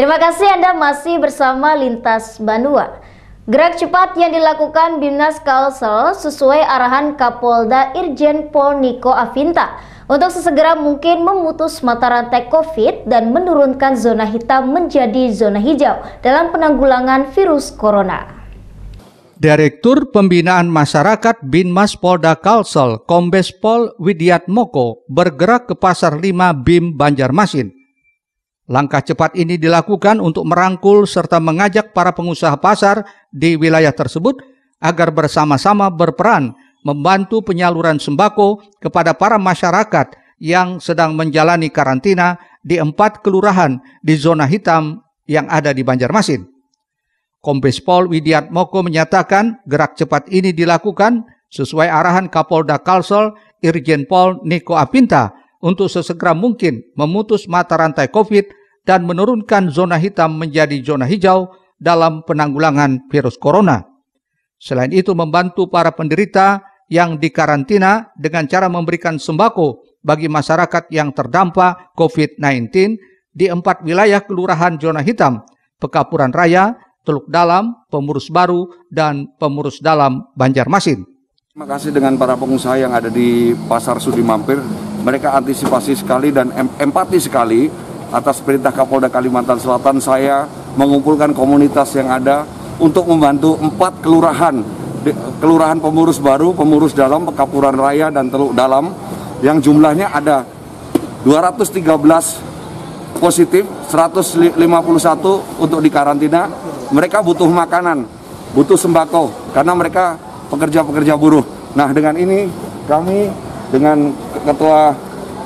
Terima kasih Anda masih bersama Lintas Banua. Gerak cepat yang dilakukan Bimnas Kalsel sesuai arahan Kapolda Irjen Pol Niko Avinta untuk sesegera mungkin memutus mata rantai COVID dan menurunkan zona hitam menjadi zona hijau dalam penanggulangan virus corona. Direktur Pembinaan Masyarakat Binmas Polda Kalsel, Kombes Pol Widiat Moko, bergerak ke Pasar 5 BIM Banjarmasin. Langkah cepat ini dilakukan untuk merangkul serta mengajak para pengusaha pasar di wilayah tersebut agar bersama-sama berperan membantu penyaluran sembako kepada para masyarakat yang sedang menjalani karantina di empat kelurahan di zona hitam yang ada di Banjarmasin. Kompes Pol Widiat Moko menyatakan gerak cepat ini dilakukan sesuai arahan Kapolda Kalsel Irjen Pol Niko Apinta untuk sesegera mungkin memutus mata rantai COVID 19 dan menurunkan zona hitam menjadi zona hijau dalam penanggulangan virus corona. Selain itu membantu para penderita yang dikarantina dengan cara memberikan sembako bagi masyarakat yang terdampak COVID-19 di empat wilayah kelurahan zona hitam, Pekapuran Raya, Teluk Dalam, Pemurus Baru, dan Pemurus Dalam Banjarmasin. Terima kasih dengan para pengusaha yang ada di Pasar Sudimampir. Mereka antisipasi sekali dan empati sekali atas perintah Kapolda Kalimantan Selatan saya mengumpulkan komunitas yang ada untuk membantu empat kelurahan kelurahan pemurus baru, pemurus dalam, Pekapuran Raya dan Teluk Dalam yang jumlahnya ada 213 positif, 151 untuk dikarantina. Mereka butuh makanan, butuh sembako karena mereka pekerja-pekerja buruh. Nah, dengan ini kami dengan ketua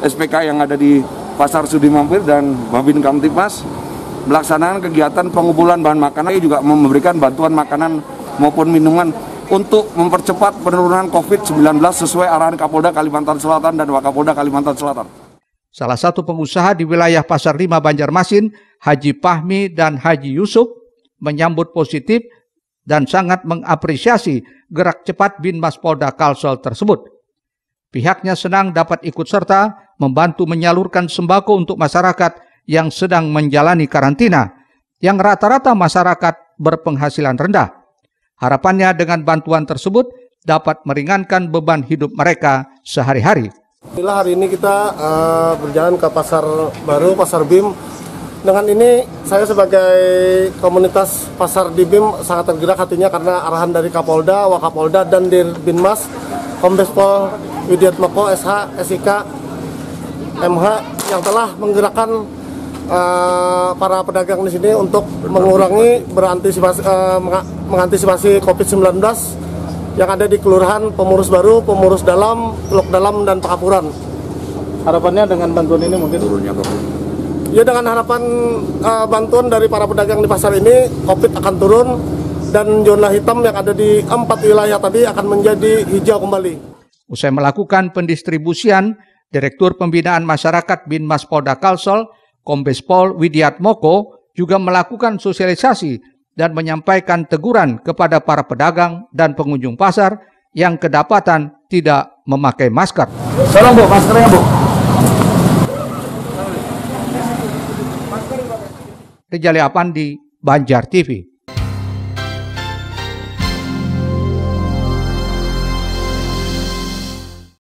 SPK yang ada di Pasar Sudi Mampir dan Babin Kamtipas melaksanakan kegiatan pengumpulan bahan makanan juga memberikan bantuan makanan maupun minuman untuk mempercepat penurunan COVID-19 sesuai arahan Kapolda Kalimantan Selatan dan Wakapolda Kalimantan Selatan. Salah satu pengusaha di wilayah Pasar 5 Banjarmasin, Haji Pahmi dan Haji Yusuf, menyambut positif dan sangat mengapresiasi gerak cepat Binmas Polda Kalsel tersebut. Pihaknya senang dapat ikut serta membantu menyalurkan sembako untuk masyarakat yang sedang menjalani karantina, yang rata-rata masyarakat berpenghasilan rendah. Harapannya dengan bantuan tersebut dapat meringankan beban hidup mereka sehari-hari. Inilah hari ini kita uh, berjalan ke pasar baru, pasar BIM. Dengan ini saya sebagai komunitas pasar di BIM sangat tergerak hatinya karena arahan dari Kapolda, Wakapolda, dan Dir Binmas Kombes Pol Moko SH, SIK, MH yang telah menggerakkan uh, para pedagang di sini untuk mengurangi berantisipasi uh, mengantisipasi COVID-19 yang ada di kelurahan pemurus baru, pemurus dalam, teluk dalam dan pakapuran. Harapannya dengan bantuan ini mungkin turunnya COVID. Ya dengan harapan uh, bantuan dari para pedagang di pasar ini, COVID akan turun, dan zona hitam yang ada di empat wilayah tadi akan menjadi hijau kembali. Usai melakukan pendistribusian, Direktur Pembinaan Masyarakat Binmas Polda Kalsel, Kombes Pol Widiatmoko juga melakukan sosialisasi dan menyampaikan teguran kepada para pedagang dan pengunjung pasar yang kedapatan tidak memakai masker. Tolong Bu, maskernya Bu. Rejali Apandi, Banjar TV.